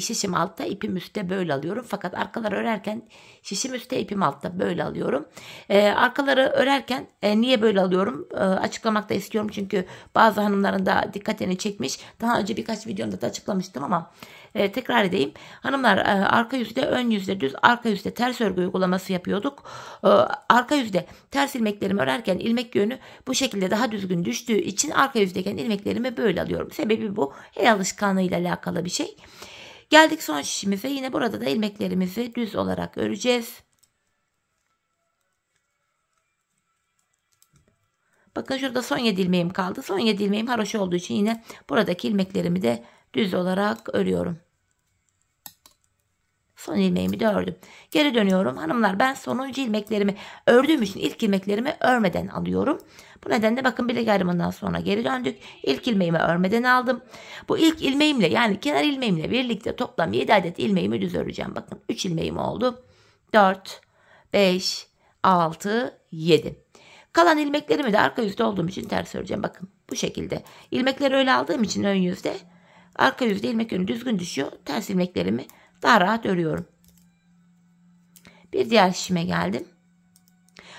S1: şişim altta ipim üstte böyle alıyorum. Fakat arkaları örerken şişim üstte ipim altta böyle alıyorum. E, arkaları örerken e, niye böyle alıyorum e, açıklamakta istiyorum. Çünkü bazı hanımların da dikkatini çekmiş. Daha önce birkaç videomda da açıklamıştım ama e, tekrar edeyim. Hanımlar e, arka yüzde ön yüzde düz arka yüzde ters örgü uygulaması yapıyorduk. E, arka yüzde ters ilmeklerimi örerken ilmek yönü bu şekilde daha düzgün düştüğü için arka yüzdeyken ilmeklerimi böyle alıyorum. Sebebi bu. El alışkanlığıyla alakalı bir şey. Geldik son şişimize. Yine burada da ilmeklerimizi düz olarak öreceğiz. Bakın şurada son 7 ilmeğim kaldı. Son 7 ilmeğim haroşa olduğu için yine buradaki ilmeklerimi de düz olarak örüyorum son ilmeğimi de ördüm. Geri dönüyorum. Hanımlar ben sonuncu ilmeklerimi ördüğüm için ilk ilmeklerimi örmeden alıyorum. Bu nedenle bakın bilek ayrımından sonra geri döndük. İlk ilmeğimi örmeden aldım. Bu ilk ilmeğimle yani kenar ilmeğimle birlikte toplam 7 adet ilmeğimi düz öreceğim. Bakın 3 ilmeğim oldu. 4, 5, 6, 7. Kalan ilmeklerimi de arka yüzde olduğum için ters öreceğim. Bakın bu şekilde. İlmekleri öyle aldığım için ön yüzde arka yüzde ilmek önü düzgün düşüyor. Ters ilmeklerimi daha rahat örüyorum. Bir diğer şişime geldim.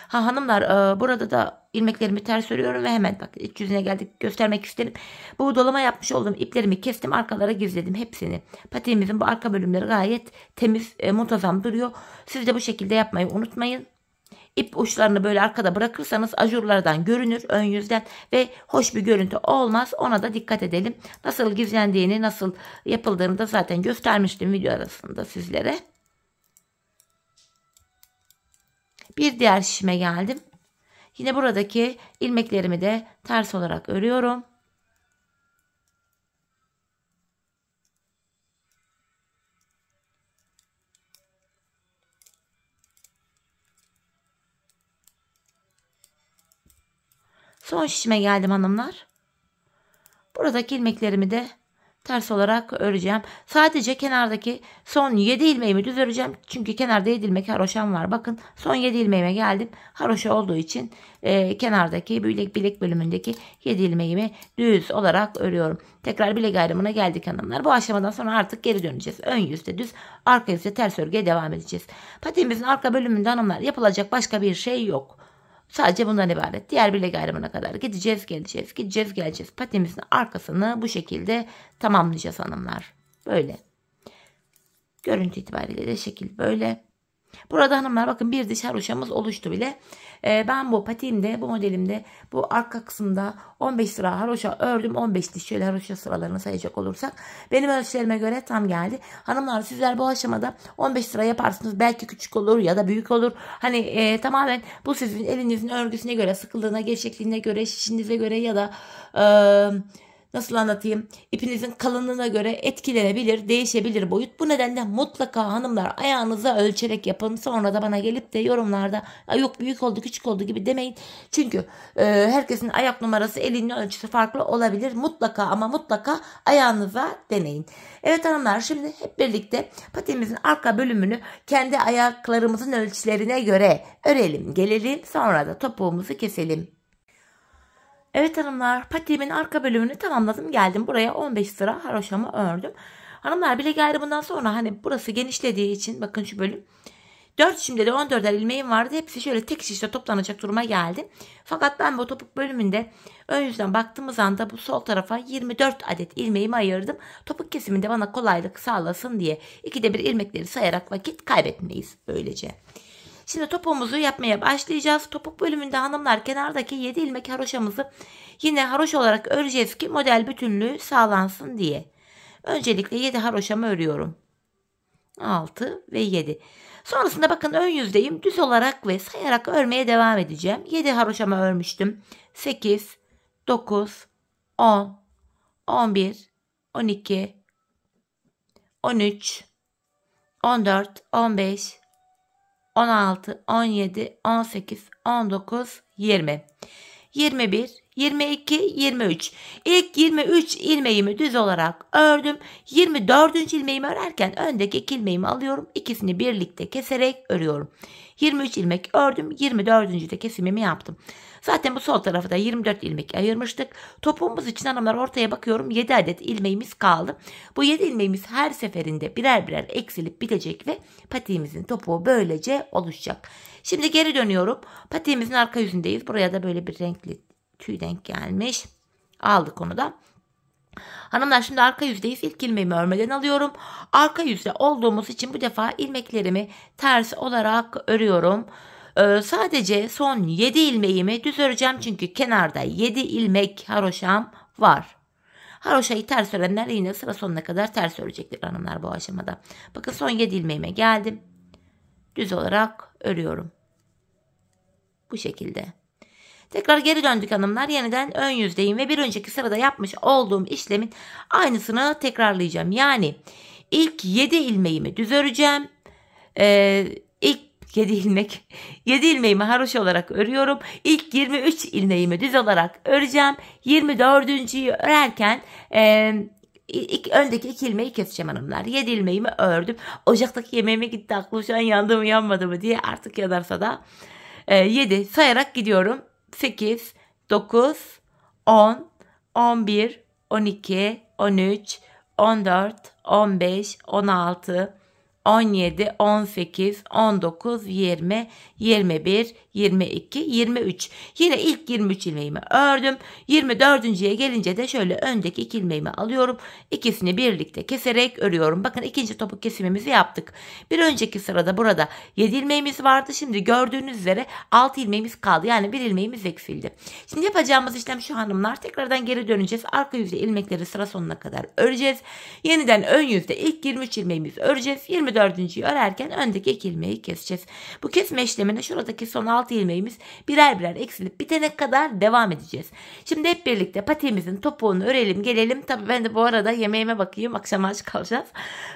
S1: Ha hanımlar e, burada da ilmeklerimi ters örüyorum ve hemen bak iç yüzüne geldik göstermek isterim. Bu dolama yapmış olduğum iplerimi kestim arkalara gizledim hepsini. Patiğimizin bu arka bölümleri gayet temiz e, muntazam duruyor. Siz de bu şekilde yapmayı unutmayın ip uçlarını böyle arkada bırakırsanız ajurlardan görünür ön yüzden ve hoş bir görüntü olmaz. Ona da dikkat edelim. Nasıl gizlendiğini nasıl yapıldığını da zaten göstermiştim video arasında sizlere. Bir diğer şişime geldim. Yine buradaki ilmeklerimi de ters olarak örüyorum. Son şişime geldim hanımlar. Buradaki ilmeklerimi de ters olarak öreceğim. Sadece kenardaki son 7 ilmeğimi düz öreceğim. Çünkü kenarda 7 ilmek haroşam var. Bakın son 7 ilmeğime geldim. Haroşa olduğu için e, kenardaki bilek, bilek bölümündeki 7 ilmeğimi düz olarak örüyorum. Tekrar bilek ayrımına geldik hanımlar. Bu aşamadan sonra artık geri döneceğiz. Ön yüzde düz, arka yüzde ters örgüye devam edeceğiz. Patemizin arka bölümünde hanımlar yapılacak başka bir şey yok. Sadece bundan ibaret. Diğer bilek ayrımına kadar gideceğiz, geleceğiz, gideceğiz, geleceğiz. Patimizin arkasını bu şekilde tamamlayacağız hanımlar. Böyle. Görüntü itibariyle de şekil böyle. Burada hanımlar bakın bir dış haroşamız oluştu bile. Ee, ben bu patiğimde bu modelimde bu arka kısımda 15 sıra haroşa ördüm. 15 diş şöyle haroşa sıralarını sayacak olursak benim ölçülerime göre tam geldi. Hanımlar sizler bu aşamada 15 sıra yaparsınız. Belki küçük olur ya da büyük olur. Hani e, tamamen bu sizin elinizin örgüsüne göre sıkılığına, gevşekliğine göre, şişinize göre ya da e, nasıl anlatayım ipinizin kalınlığına göre etkilenebilir, değişebilir boyut. Bu nedenle mutlaka hanımlar ayağınıza ölçerek yapın. Sonra da bana gelip de yorumlarda yok büyük oldu küçük oldu gibi demeyin. Çünkü e, herkesin ayak numarası elinin ölçüsü farklı olabilir. Mutlaka ama mutlaka ayağınıza deneyin. Evet hanımlar şimdi hep birlikte patimizin arka bölümünü kendi ayaklarımızın ölçülerine göre örelim gelelim. Sonra da topuğumuzu keselim. Evet hanımlar patiğimin arka bölümünü tamamladım geldim buraya 15 sıra haroşamı ördüm. Hanımlar bile geldi bundan sonra hani burası genişlediği için bakın şu bölüm. 4 şimdi de 14'er ilmeğim vardı. Hepsi şöyle tek şişte toplanacak duruma geldi. Fakat ben bu topuk bölümünde ön yüzden baktığımız anda bu sol tarafa 24 adet ilmeğimi ayırdım. Topuk kesiminde bana kolaylık sağlasın diye ikide bir ilmekleri sayarak vakit kaybetmeyiz böylece. Şimdi topumuzu yapmaya başlayacağız. Topuk bölümünde hanımlar kenardaki 7 ilmek haroşamızı yine haroş olarak öreceğiz ki model bütünlüğü sağlansın diye. Öncelikle 7 haroşamı örüyorum. 6 ve 7. Sonrasında bakın ön yüzdeyim. Düz olarak ve sayarak örmeye devam edeceğim. 7 haroşama örmüştüm. 8, 9, 10, 11, 12, 13, 14, 15, 16, 17, 18, 19, 20. 21, 22, 23. İlk 23 ilmeğimi düz olarak ördüm. 24. ilmeğimi örerken öndeki iki ilmeğimi alıyorum. İkisini birlikte keserek örüyorum. 23 ilmek ördüm. 24. de kesimimi yaptım. Zaten bu sol tarafı da 24 ilmek ayırmıştık. Topuğumuz için hanımlar ortaya bakıyorum 7 adet ilmeğimiz kaldı. Bu 7 ilmeğimiz her seferinde birer birer eksilip bitecek ve patiğimizin topuğu böylece oluşacak. Şimdi geri dönüyorum. Patiğimizin arka yüzündeyiz. Buraya da böyle bir renkli tüy denk gelmiş. Aldık onu da. Hanımlar şimdi arka yüzdeyiz. İlk ilmeğimi örmeden alıyorum. Arka yüzde olduğumuz için bu defa ilmeklerimi ters olarak örüyorum. Ee, sadece son 7 ilmeğimi düz öreceğim çünkü kenarda 7 ilmek haroşam var. Haroşayı ters örenler yine sıra sonuna kadar ters örecektir hanımlar bu aşamada. Bakın son 7 ilmeğime geldim. Düz olarak örüyorum. Bu şekilde. Tekrar geri döndük hanımlar. Yeniden ön yüzdeyim ve bir önceki sırada yapmış olduğum işlemin aynısını tekrarlayacağım. Yani ilk 7 ilmeğimi düz öreceğim. Ee, 7 ilmek 7 ilmeğimi haroşa olarak örüyorum. İlk 23 ilmeğimi düz olarak öreceğim. 24.yi örerken e, ilk, öndeki iki ilmeği keseceğim hanımlar. 7 ilmeğimi ördüm. Ocaktaki yemeğime gitti aklım şu an yandı mı yanmadı mı diye artık yanarsa da e, 7 sayarak gidiyorum. 8 9 10 11 12 13 14 15 16 17, 18, 19, 20, 21, 22, 23. Yine ilk 23 ilmeğimi ördüm. 24.ye gelince de şöyle öndeki iki ilmeğimi alıyorum. İkisini birlikte keserek örüyorum. Bakın ikinci topuk kesimimizi yaptık. Bir önceki sırada burada 7 ilmeğimiz vardı. Şimdi gördüğünüz üzere 6 ilmeğimiz kaldı. Yani bir ilmeğimiz eksildi. Şimdi yapacağımız işlem şu hanımlar. Tekrardan geri döneceğiz. Arka yüzde ilmekleri sıra sonuna kadar öreceğiz. Yeniden ön yüzde ilk 23 ilmeğimizi öreceğiz. 20 24.yi örerken öndeki iki ilmeği keseceğiz. Bu kesme işlemine şuradaki son 6 ilmeğimiz birer birer eksilip bitene kadar devam edeceğiz. Şimdi hep birlikte patiğimizin topuğunu örelim gelelim. Tabii ben de bu arada yemeğime bakayım akşam aç kalacağız.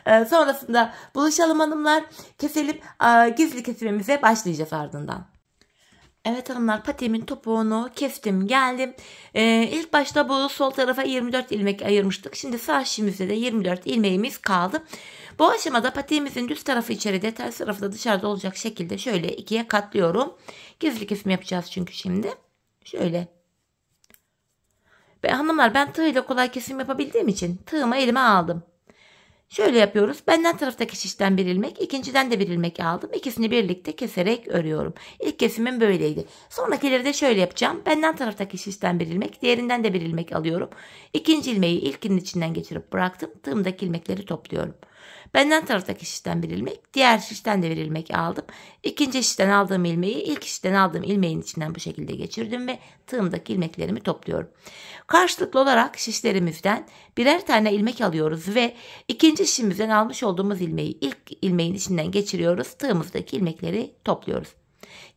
S1: Ee, sonrasında buluşalım hanımlar. Keselim e, gizli kesimimize başlayacağız ardından. Evet hanımlar patimin topuğunu kestim geldim. Ee, ilk başta bu sol tarafa 24 ilmek ayırmıştık. Şimdi sağ şimdimizde de 24 ilmeğimiz kaldı. Bu aşamada patiğimizin düz tarafı içeride ters tarafı da dışarıda olacak şekilde şöyle ikiye katlıyorum. Gizli kesim yapacağız çünkü şimdi. Şöyle. Ve hanımlar ben tığ ile kolay kesim yapabildiğim için tığımı elime aldım. Şöyle yapıyoruz. Benden taraftaki şişten bir ilmek, ikinciden de bir ilmek aldım. İkisini birlikte keserek örüyorum. İlk kesimim böyleydi. Sonrakileri de şöyle yapacağım. Benden taraftaki şişten bir ilmek, diğerinden de bir ilmek alıyorum. İkinci ilmeği ilkinin içinden geçirip bıraktım. Tığımdaki ilmekleri topluyorum. Benden taraftaki şişten bir ilmek, diğer şişten de bir ilmek aldım. İkinci şişten aldığım ilmeği ilk şişten aldığım ilmeğin içinden bu şekilde geçirdim ve tığımdaki ilmeklerimi topluyorum. Karşılıklı olarak şişlerimizden birer tane ilmek alıyoruz ve ikinci şişimizden almış olduğumuz ilmeği ilk ilmeğin içinden geçiriyoruz. Tığımızdaki ilmekleri topluyoruz.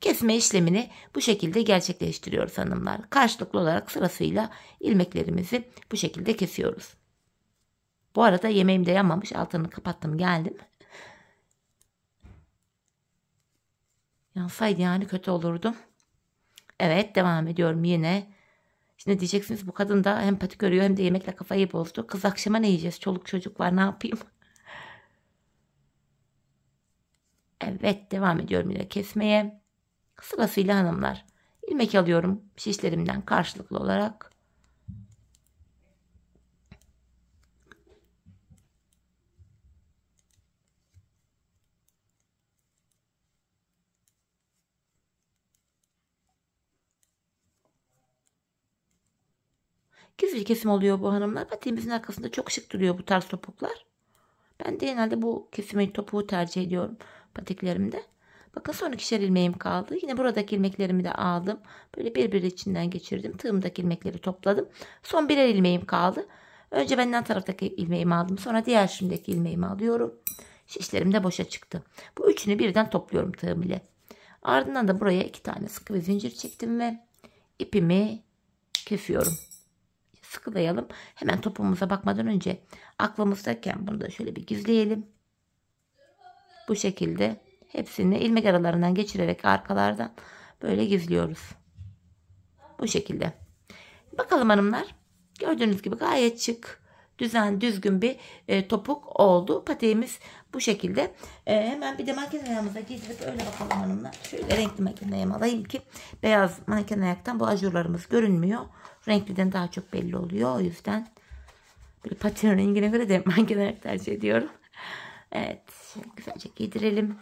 S1: Kesme işlemini bu şekilde gerçekleştiriyoruz hanımlar. Karşılıklı olarak sırasıyla ilmeklerimizi bu şekilde kesiyoruz. Bu arada yemeğim de yanmamış. Altını kapattım geldim. Yansaydı yani kötü olurdu. Evet devam ediyorum yine. Şimdi diyeceksiniz bu kadın da hem patik örüyor hem de yemekle kafayı bozdu. Kız akşama ne yiyeceğiz? Çoluk çocuk var ne yapayım? Evet devam ediyorum yine kesmeye. Sırasıyla hanımlar. İlmek alıyorum şişlerimden karşılıklı olarak. Küfür kesim oluyor bu hanımlar. Patiğimizin arkasında çok şık duruyor bu tarz topuklar. Ben de genelde bu kesimi topuğu tercih ediyorum patiklerimde. Bakın son ikişer ilmeğim kaldı. Yine buradaki ilmeklerimi de aldım. Böyle birbiri içinden geçirdim. Tığımdaki ilmekleri topladım. Son birer ilmeğim kaldı. Önce benden taraftaki ilmeğimi aldım. Sonra diğer şimdiki ilmeğimi alıyorum. Şişlerim de boşa çıktı. Bu üçünü birden topluyorum tığım ile. Ardından da buraya iki tane sıkı bir zincir çektim ve ipimi kesiyorum sıkılayalım. Hemen topumuza bakmadan önce aklımızdayken bunu da şöyle bir gizleyelim. Bu şekilde hepsini ilmek aralarından geçirerek arkalardan böyle gizliyoruz. Bu şekilde. Bakalım hanımlar. Gördüğünüz gibi gayet çık, düzen, düzgün bir e, topuk oldu. Patiğimiz bu şekilde. E, hemen bir de manken ayağımıza giydirip öyle bakalım hanımlar. Şöyle renkli manken ayağımı alayım ki beyaz manken ayaktan bu ajurlarımız görünmüyor. Renkliden daha çok belli oluyor. O yüzden böyle patin rengine göre de manken tercih ediyorum. Evet. güzelce giydirelim.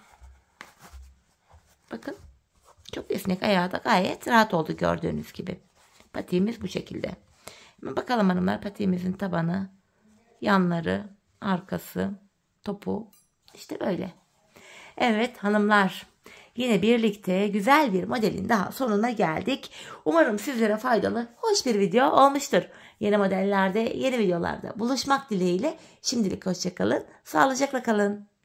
S1: Bakın. Çok esnek ayağı da gayet rahat oldu gördüğünüz gibi. Patiğimiz bu şekilde. Hemen bakalım hanımlar patiğimizin tabanı, yanları, arkası, topu. işte böyle. Evet hanımlar yine birlikte güzel bir modelin daha sonuna geldik. Umarım sizlere faydalı, hoş bir video olmuştur. Yeni modellerde, yeni videolarda buluşmak dileğiyle şimdilik hoşçakalın, sağlıcakla kalın.